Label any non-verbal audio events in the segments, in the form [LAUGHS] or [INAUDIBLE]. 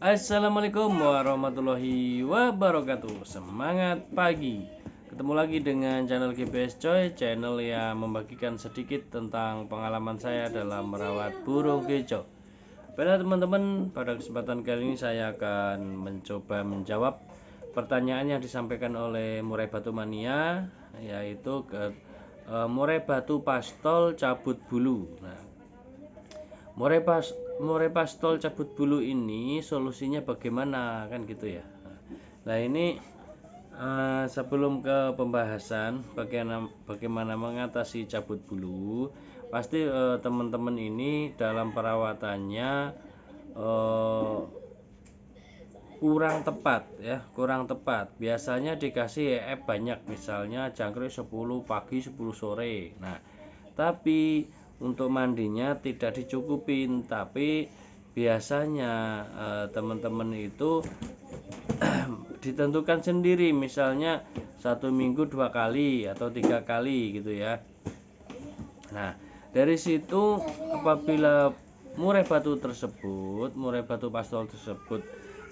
Assalamualaikum warahmatullahi wabarakatuh Semangat pagi Ketemu lagi dengan channel GPS Coy Channel yang membagikan sedikit tentang pengalaman saya dalam merawat burung kecoa Baiklah teman-teman pada kesempatan kali ini saya akan mencoba menjawab Pertanyaan yang disampaikan oleh Murai Batu Mania Yaitu ke eh, Murai Batu Pastol Cabut Bulu nah, Murai Pastol Morepastol cabut bulu ini solusinya bagaimana kan gitu ya nah ini uh, sebelum ke pembahasan bagaimana bagaimana mengatasi cabut bulu pasti eh, teman-teman uh, ini dalam perawatannya uh, kurang tepat ya kurang tepat biasanya dikasih EF banyak misalnya jangkrik 10 pagi 10 sore nah tapi untuk mandinya tidak dicukupin tapi biasanya eh, teman-teman eh, itu [CLEARS THROAT] ditentukan sendiri misalnya satu minggu dua kali atau tiga kali gitu ya nah dari situ apabila murai batu tersebut murai batu pastol tersebut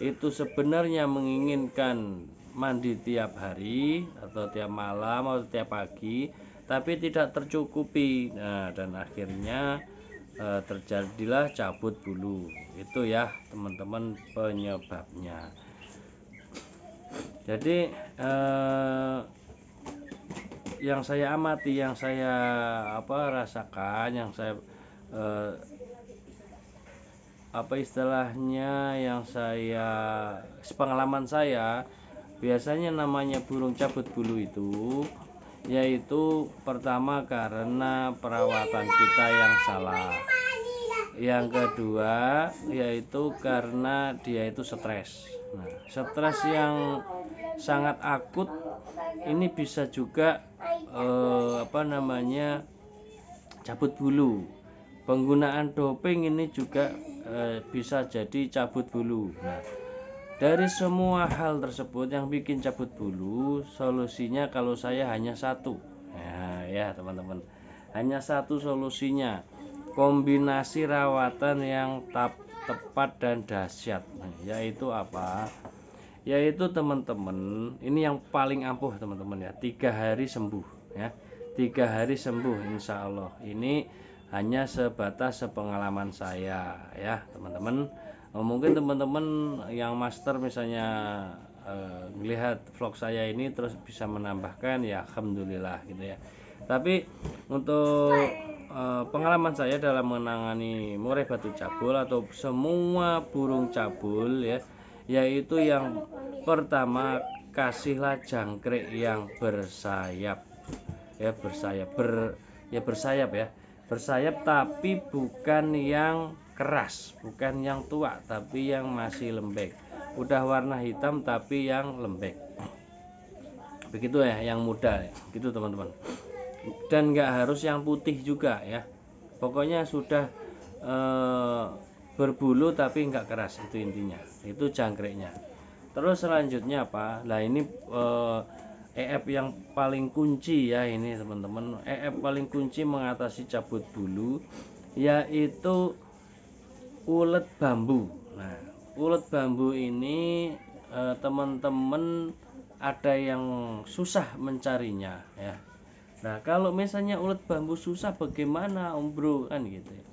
itu sebenarnya menginginkan mandi tiap hari atau tiap malam atau tiap pagi tapi tidak tercukupi nah dan akhirnya e, terjadilah cabut bulu itu ya teman-teman penyebabnya jadi e, yang saya amati yang saya apa rasakan yang saya e, apa istilahnya yang saya pengalaman saya biasanya namanya burung cabut bulu itu yaitu pertama karena perawatan kita yang salah yang kedua yaitu karena dia itu stres nah, stres yang sangat akut ini bisa juga eh, apa namanya cabut bulu penggunaan doping ini juga eh, bisa jadi cabut bulu nah, dari semua hal tersebut yang bikin cabut bulu, solusinya kalau saya hanya satu. Nah, ya, teman-teman. Hanya satu solusinya. Kombinasi rawatan yang tepat dan dahsyat. yaitu apa? Yaitu teman-teman, ini yang paling ampuh teman-teman ya. Tiga hari sembuh ya. Tiga hari sembuh insya Allah. Ini hanya sebatas sepengalaman saya ya teman-teman Oh, mungkin teman-teman yang master misalnya eh, melihat vlog saya ini terus bisa menambahkan ya alhamdulillah gitu ya tapi untuk uh, pengalaman saya dalam menangani murai batu cabul atau semua burung cabul ya yaitu yang pertama kasihlah jangkrik yang bersayap ya bersayap ber ya bersayap ya bersayap tapi bukan yang keras bukan yang tua tapi yang masih lembek udah warna hitam tapi yang lembek begitu ya yang muda ya. gitu teman-teman dan nggak harus yang putih juga ya pokoknya sudah e, berbulu tapi nggak keras itu intinya itu jangkriknya terus selanjutnya apa lah ini eh, EF yang paling kunci ya ini teman-teman EF paling kunci mengatasi cabut bulu yaitu ulet bambu. Nah, ulet bambu ini eh, teman-teman eh, ada yang susah mencarinya ya. Nah, kalau misalnya ulet bambu susah bagaimana Om Bro kan gitu ya.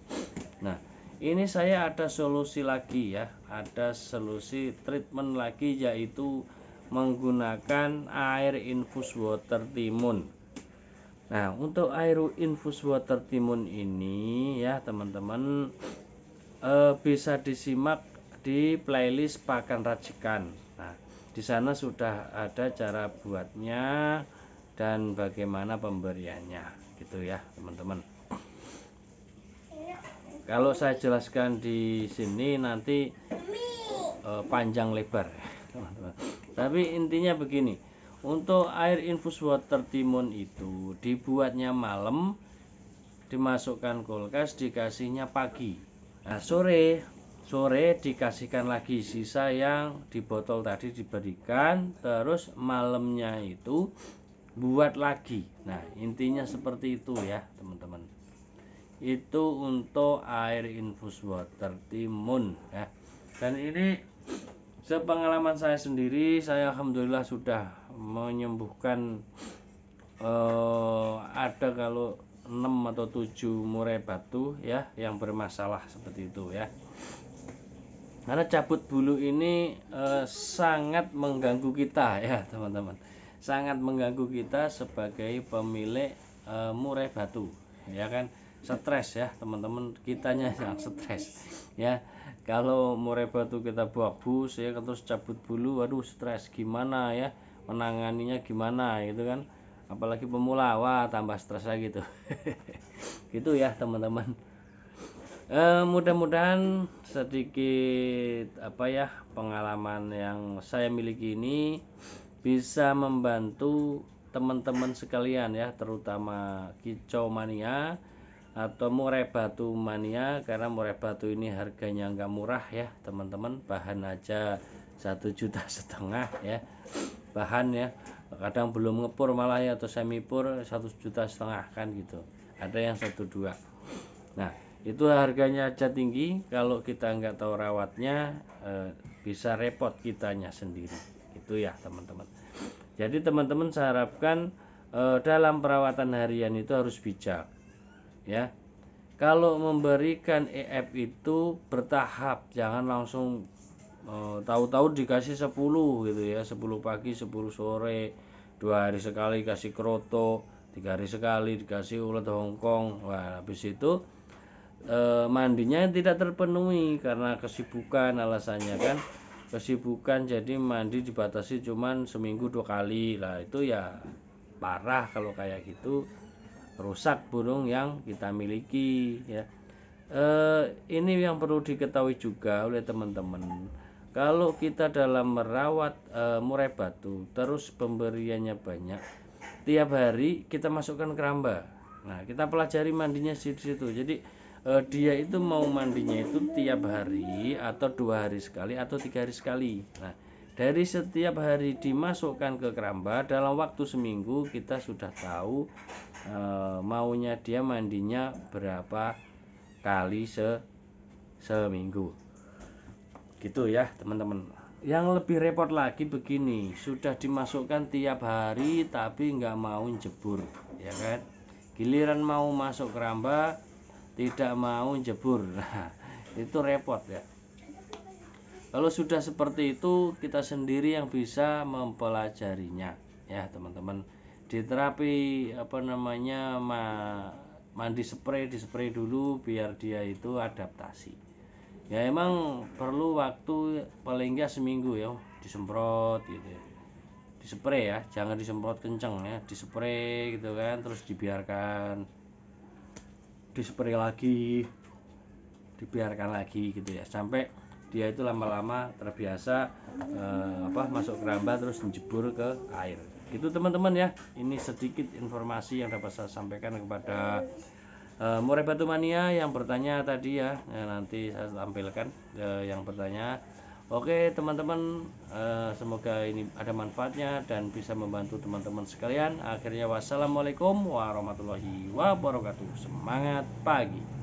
Nah, ini saya ada solusi lagi ya, ada solusi treatment lagi yaitu menggunakan air infus water timun. Nah, untuk air infus water timun ini ya, teman-teman e, bisa disimak di playlist pakan racikan. Nah, di sana sudah ada cara buatnya dan bagaimana pemberiannya, gitu ya, teman-teman. Kalau saya jelaskan di sini nanti e, panjang lebar, [LAUGHS] teman-teman. Tapi intinya begini, untuk air infus water timun itu dibuatnya malam, dimasukkan kulkas, dikasihnya pagi Nah, sore sore dikasihkan lagi sisa yang di botol tadi diberikan, terus malamnya itu buat lagi. Nah, intinya seperti itu ya, teman-teman. Itu untuk air infus water timun ya. Dan ini sepengalaman saya sendiri, saya alhamdulillah sudah menyembuhkan eh, ada kalau 6 atau 7 murai batu ya yang bermasalah seperti itu ya karena cabut bulu ini e, sangat mengganggu kita ya teman-teman sangat mengganggu kita sebagai pemilik e, murai batu ya kan stres ya teman-teman kitanya yang [LAUGHS] stres ya kalau murai batu kita buah bus ya terus cabut bulu waduh stres gimana ya menanganinya gimana gitu kan apalagi pemula wah tambah stres lagi tuh [LAUGHS] gitu ya teman-teman e, mudah-mudahan sedikit apa ya pengalaman yang saya miliki ini bisa membantu teman-teman sekalian ya terutama kicau mania atau murai batu mania karena murai batu ini harganya nggak murah ya teman-teman bahan aja satu juta setengah ya bahan ya kadang belum ngepur malah ya atau semi pur satu juta setengah kan gitu ada yang satu dua nah itu harganya aja tinggi kalau kita nggak tahu rawatnya eh, bisa repot kitanya sendiri itu ya teman-teman jadi teman-teman saya harapkan eh, dalam perawatan harian itu harus bijak ya kalau memberikan EF itu bertahap jangan langsung uh, tahu-tahu dikasih 10 gitu ya 10 pagi 10 sore dua hari sekali kasih kroto tiga hari sekali dikasih ulat Hongkong wah habis itu eh, mandinya tidak terpenuhi karena kesibukan alasannya kan kesibukan jadi mandi dibatasi cuman seminggu dua kali lah itu ya parah kalau kayak gitu rusak burung yang kita miliki ya eh, ini yang perlu diketahui juga oleh teman-teman kalau kita dalam merawat e, murai batu terus pemberiannya banyak tiap hari kita masukkan keramba nah kita pelajari mandinya situ-situ jadi e, dia itu mau mandinya itu tiap hari atau dua hari sekali atau tiga hari sekali nah dari setiap hari dimasukkan ke keramba dalam waktu seminggu kita sudah tahu e, maunya dia mandinya berapa kali se seminggu gitu ya teman-teman yang lebih repot lagi begini sudah dimasukkan tiap hari tapi nggak mau jebur ya kan giliran mau masuk keramba tidak mau jebur [LAUGHS] nah, itu repot ya kalau sudah seperti itu kita sendiri yang bisa mempelajarinya ya teman-teman di terapi apa namanya ma mandi spray di spray dulu biar dia itu adaptasi ya emang perlu waktu paling nggak seminggu ya disemprot gitu ya dispray ya jangan disemprot kenceng ya dispray gitu kan terus dibiarkan dispray lagi dibiarkan lagi gitu ya sampai dia itu lama-lama terbiasa eh, apa masuk keramba terus menjebur ke air itu teman-teman ya ini sedikit informasi yang dapat saya sampaikan kepada Eh, murai batu Mania yang bertanya tadi ya, ya nanti saya tampilkan eh, yang bertanya Oke teman-teman eh, semoga ini ada manfaatnya dan bisa membantu teman-teman sekalian akhirnya wassalamualaikum warahmatullahi wabarakatuh semangat pagi